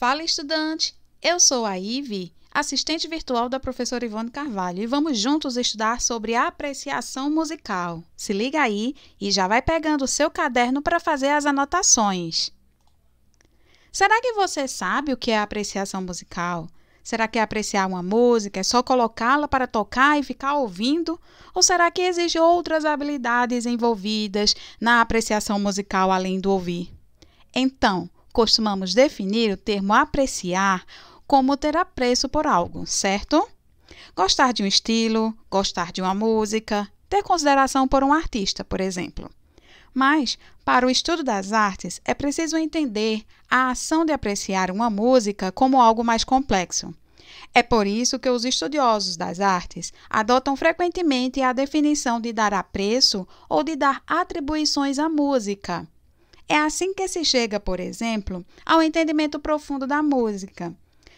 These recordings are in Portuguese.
Fala estudante, eu sou a Ivy, assistente virtual da professora Ivone Carvalho, e vamos juntos estudar sobre apreciação musical. Se liga aí e já vai pegando o seu caderno para fazer as anotações. Será que você sabe o que é apreciação musical? Será que é apreciar uma música é só colocá-la para tocar e ficar ouvindo? Ou será que exige outras habilidades envolvidas na apreciação musical além do ouvir? Então, Costumamos definir o termo apreciar como ter apreço por algo, certo? Gostar de um estilo, gostar de uma música, ter consideração por um artista, por exemplo. Mas, para o estudo das artes, é preciso entender a ação de apreciar uma música como algo mais complexo. É por isso que os estudiosos das artes adotam frequentemente a definição de dar apreço ou de dar atribuições à música, é assim que se chega, por exemplo, ao entendimento profundo da música.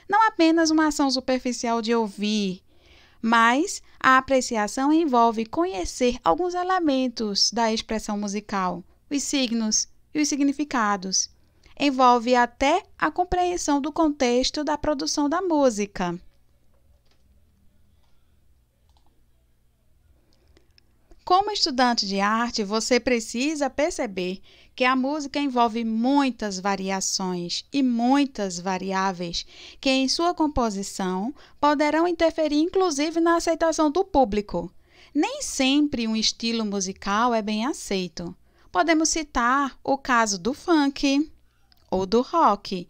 Não apenas uma ação superficial de ouvir, mas a apreciação envolve conhecer alguns elementos da expressão musical, os signos e os significados. Envolve até a compreensão do contexto da produção da música. Como estudante de arte, você precisa perceber que a música envolve muitas variações e muitas variáveis que, em sua composição, poderão interferir inclusive na aceitação do público. Nem sempre um estilo musical é bem aceito. Podemos citar o caso do funk ou do rock,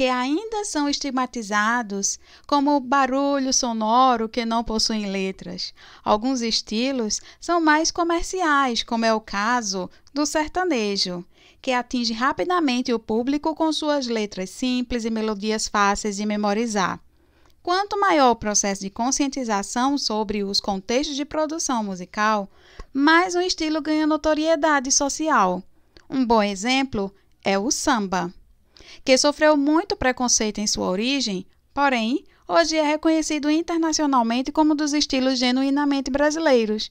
que ainda são estigmatizados como barulho sonoro que não possuem letras. Alguns estilos são mais comerciais, como é o caso do sertanejo, que atinge rapidamente o público com suas letras simples e melodias fáceis de memorizar. Quanto maior o processo de conscientização sobre os contextos de produção musical, mais o estilo ganha notoriedade social. Um bom exemplo é o samba que sofreu muito preconceito em sua origem, porém, hoje é reconhecido internacionalmente como dos estilos genuinamente brasileiros.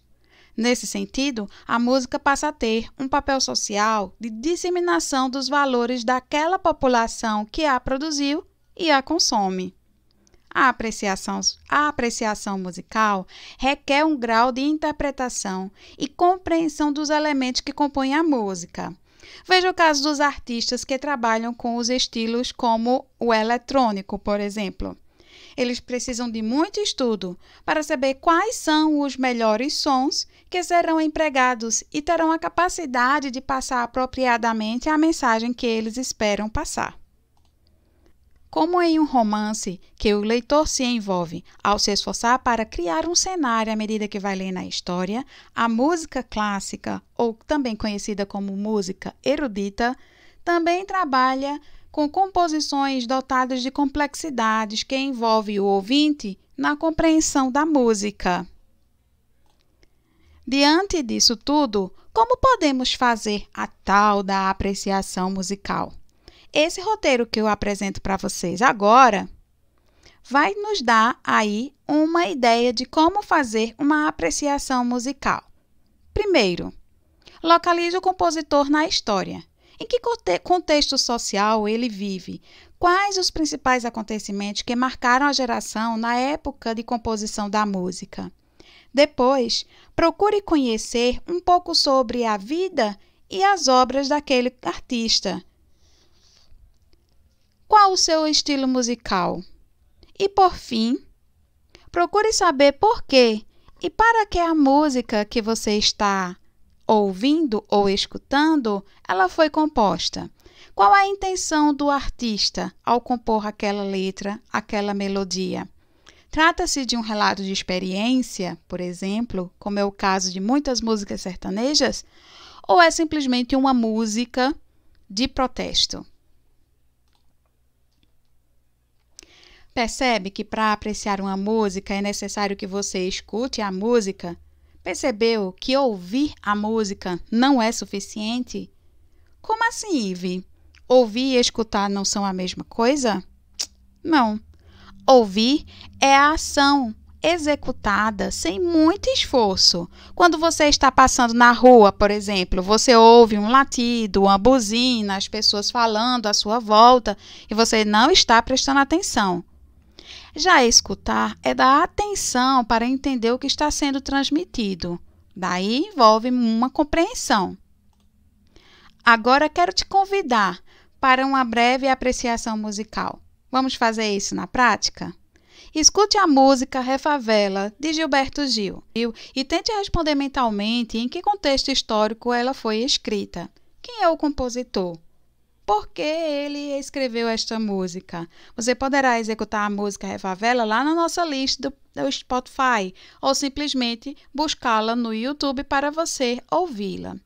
Nesse sentido, a música passa a ter um papel social de disseminação dos valores daquela população que a produziu e a consome. A apreciação, a apreciação musical requer um grau de interpretação e compreensão dos elementos que compõem a música, Veja o caso dos artistas que trabalham com os estilos como o eletrônico, por exemplo. Eles precisam de muito estudo para saber quais são os melhores sons que serão empregados e terão a capacidade de passar apropriadamente a mensagem que eles esperam passar. Como em um romance que o leitor se envolve ao se esforçar para criar um cenário à medida que vai lendo a história, a música clássica, ou também conhecida como música erudita, também trabalha com composições dotadas de complexidades que envolvem o ouvinte na compreensão da música. Diante disso tudo, como podemos fazer a tal da apreciação musical? Esse roteiro que eu apresento para vocês agora vai nos dar aí uma ideia de como fazer uma apreciação musical. Primeiro, localize o compositor na história. Em que contexto social ele vive? Quais os principais acontecimentos que marcaram a geração na época de composição da música? Depois, procure conhecer um pouco sobre a vida e as obras daquele artista qual o seu estilo musical. E por fim, procure saber por que e para que a música que você está ouvindo ou escutando, ela foi composta. Qual a intenção do artista ao compor aquela letra, aquela melodia? Trata-se de um relato de experiência, por exemplo, como é o caso de muitas músicas sertanejas, ou é simplesmente uma música de protesto? Percebe que para apreciar uma música é necessário que você escute a música? Percebeu que ouvir a música não é suficiente? Como assim, Ive? Ouvir e escutar não são a mesma coisa? Não. Ouvir é a ação executada sem muito esforço. Quando você está passando na rua, por exemplo, você ouve um latido, uma buzina, as pessoas falando à sua volta e você não está prestando atenção. Já escutar é dar atenção para entender o que está sendo transmitido. Daí envolve uma compreensão. Agora quero te convidar para uma breve apreciação musical. Vamos fazer isso na prática? Escute a música Refavela, de Gilberto Gil, e tente responder mentalmente em que contexto histórico ela foi escrita. Quem é o compositor? por que ele escreveu esta música. Você poderá executar a música Refavela lá na nossa lista do, do Spotify ou simplesmente buscá-la no YouTube para você ouvi-la.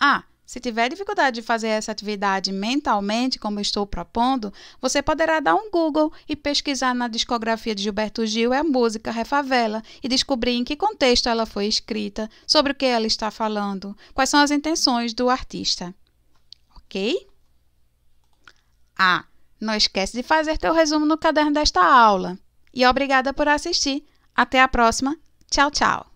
Ah, se tiver dificuldade de fazer essa atividade mentalmente, como estou propondo, você poderá dar um Google e pesquisar na discografia de Gilberto Gil é a música Refavela e descobrir em que contexto ela foi escrita, sobre o que ela está falando, quais são as intenções do artista. Ok? Ah, não esquece de fazer teu resumo no caderno desta aula. E obrigada por assistir. Até a próxima. Tchau, tchau.